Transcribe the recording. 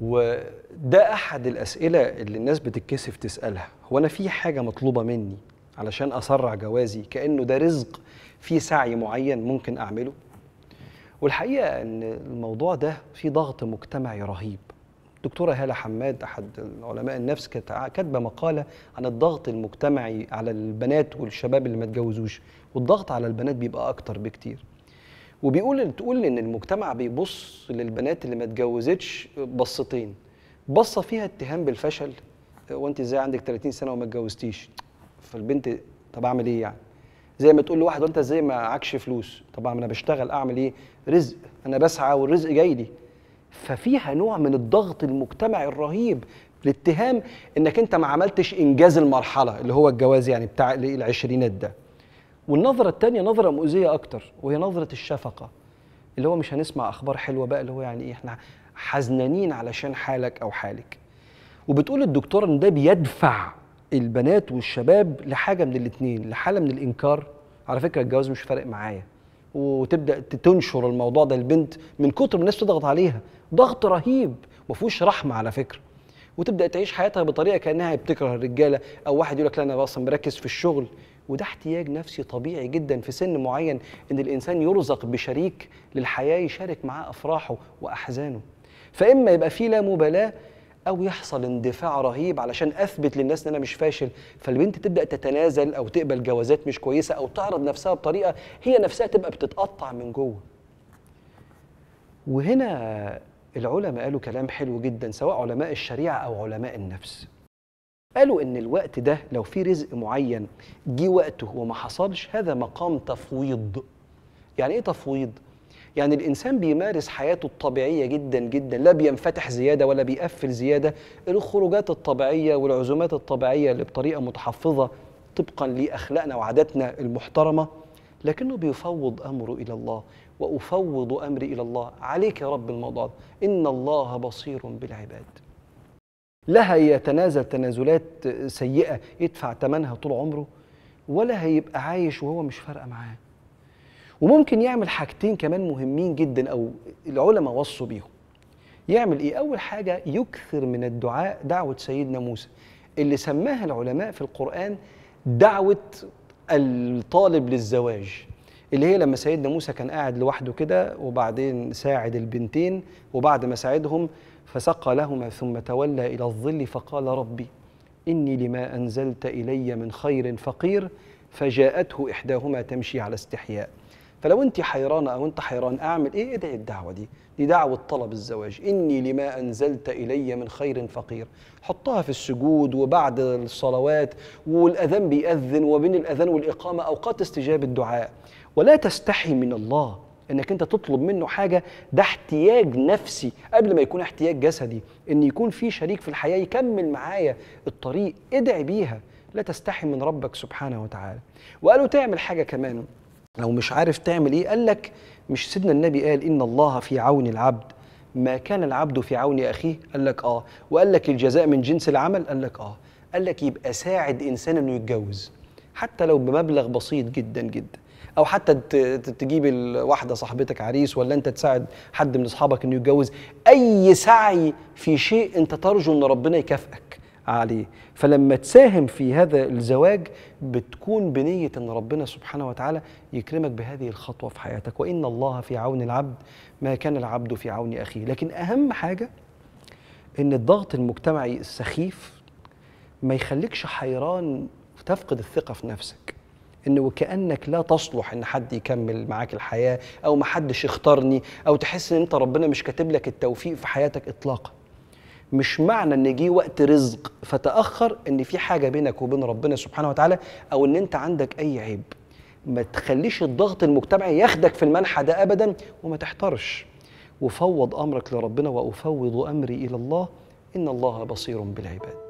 وده احد الاسئله اللي الناس بتتكسف تسالها هو انا في حاجه مطلوبه مني علشان اسرع جوازي كانه ده رزق في سعي معين ممكن اعمله والحقيقه ان الموضوع ده فيه ضغط مجتمعي رهيب دكتوره هاله حماد احد علماء النفس كانت كاتبه مقاله عن الضغط المجتمعي على البنات والشباب اللي ما اتجوزوش والضغط على البنات بيبقى اكتر بكتير وبيقول تقول ان المجتمع بيبص للبنات اللي ما اتجوزتش بصتين بصه فيها اتهام بالفشل إيه، وانت ازاي عندك 30 سنه وما اتجوزتيش فالبنت طب اعمل ايه يعني زي ما تقول لواحد وانت ازاي ما معكش فلوس طب انا بشتغل اعمل ايه رزق انا بسعى والرزق جاي لي ففيها نوع من الضغط المجتمعي الرهيب الاتهام انك انت ما عملتش انجاز المرحله اللي هو الجواز يعني بتاع العشرينات ده والنظره الثانيه نظره مؤذيه اكتر وهي نظره الشفقه اللي هو مش هنسمع اخبار حلوه بقى اللي هو يعني ايه احنا حزنانين علشان حالك او حالك وبتقول الدكتوره ان ده بيدفع البنات والشباب لحاجه من الاتنين لحاله من الانكار على فكره الجواز مش فارق معايا وتبدا تنشر الموضوع ده البنت من كتر ما الناس تضغط عليها ضغط رهيب ما فيهوش رحمه على فكره وتبدا تعيش حياتها بطريقه كانها بتكره الرجاله او واحد يقول لك لا انا اصلا مركز في الشغل وده احتياج نفسي طبيعي جدا في سن معين ان الانسان يرزق بشريك للحياه يشارك معاه افراحه واحزانه فاما يبقى في لا مبالاه او يحصل اندفاع رهيب علشان اثبت للناس ان انا مش فاشل فالبنت تبدا تتنازل او تقبل جوازات مش كويسه او تعرض نفسها بطريقه هي نفسها تبقى بتتقطع من جوه وهنا العلماء قالوا كلام حلو جدا سواء علماء الشريعه او علماء النفس قالوا ان الوقت ده لو في رزق معين جه وقته وما حصلش هذا مقام تفويض يعني ايه تفويض يعني الانسان بيمارس حياته الطبيعيه جدا جدا لا بينفتح زياده ولا بيقفل زياده الخروجات الطبيعيه والعزومات الطبيعيه اللي بطريقه متحفظه طبقا لاخلاقنا وعاداتنا المحترمه لكنه بيفوض امره الى الله وافوض امري الى الله عليك يا رب الموضوع ده ان الله بصير بالعباد لا هيتنازل تنازلات سيئه يدفع ثمنها طول عمره ولا هيبقى عايش وهو مش فارقه معاه وممكن يعمل حاجتين كمان مهمين جدا او العلماء وصوا بيهم يعمل ايه اول حاجه يكثر من الدعاء دعوه سيدنا موسى اللي سماها العلماء في القران دعوه الطالب للزواج اللي هي لما سيدنا موسى كان قاعد لوحده كده وبعدين ساعد البنتين وبعد ما ساعدهم فسقى لهما ثم تولى إلى الظل فقال ربي إني لما أنزلت إلي من خير فقير فجاءته إحداهما تمشي على استحياء فلو انت حيرانه او انت حيران اعمل ايه ادعي الدعوه دي دي دعوه طلب الزواج اني لما انزلت الي من خير فقير حطها في السجود وبعد الصلوات والاذان بيأذن وبين الاذان والاقامه اوقات استجابه الدعاء ولا تستحي من الله انك انت تطلب منه حاجه ده احتياج نفسي قبل ما يكون احتياج جسدي ان يكون في شريك في الحياه يكمل معايا الطريق ادعي بيها لا تستحي من ربك سبحانه وتعالى وقالوا تعمل حاجه كمان لو مش عارف تعمل ايه قال لك مش سيدنا النبي قال ان الله في عون العبد ما كان العبد في عون اخيه قال لك اه وقال لك الجزاء من جنس العمل قال لك اه قال لك يبقى ساعد انسان انه يتجوز حتى لو بمبلغ بسيط جدا جدا او حتى تجيب واحده صاحبتك عريس ولا انت تساعد حد من اصحابك انه يتجوز اي سعي في شيء انت ترجو ان ربنا يكافئك عليه فلما تساهم في هذا الزواج بتكون بنية أن ربنا سبحانه وتعالى يكرمك بهذه الخطوة في حياتك وإن الله في عون العبد ما كان العبد في عون أخيه لكن أهم حاجة أن الضغط المجتمعي السخيف ما يخليكش حيران تفقد الثقة في نفسك ان وكانك لا تصلح ان حد يكمل معاك الحياه او ما حدش يختارني او تحس ان انت ربنا مش كاتب لك التوفيق في حياتك اطلاقا مش معنى ان جه وقت رزق فتاخر ان في حاجه بينك وبين ربنا سبحانه وتعالى او ان انت عندك اي عيب ما تخليش الضغط المجتمعي ياخدك في المنحى ده ابدا وما تحترش وفوض امرك لربنا وافوض امري الى الله ان الله بصير بالعباد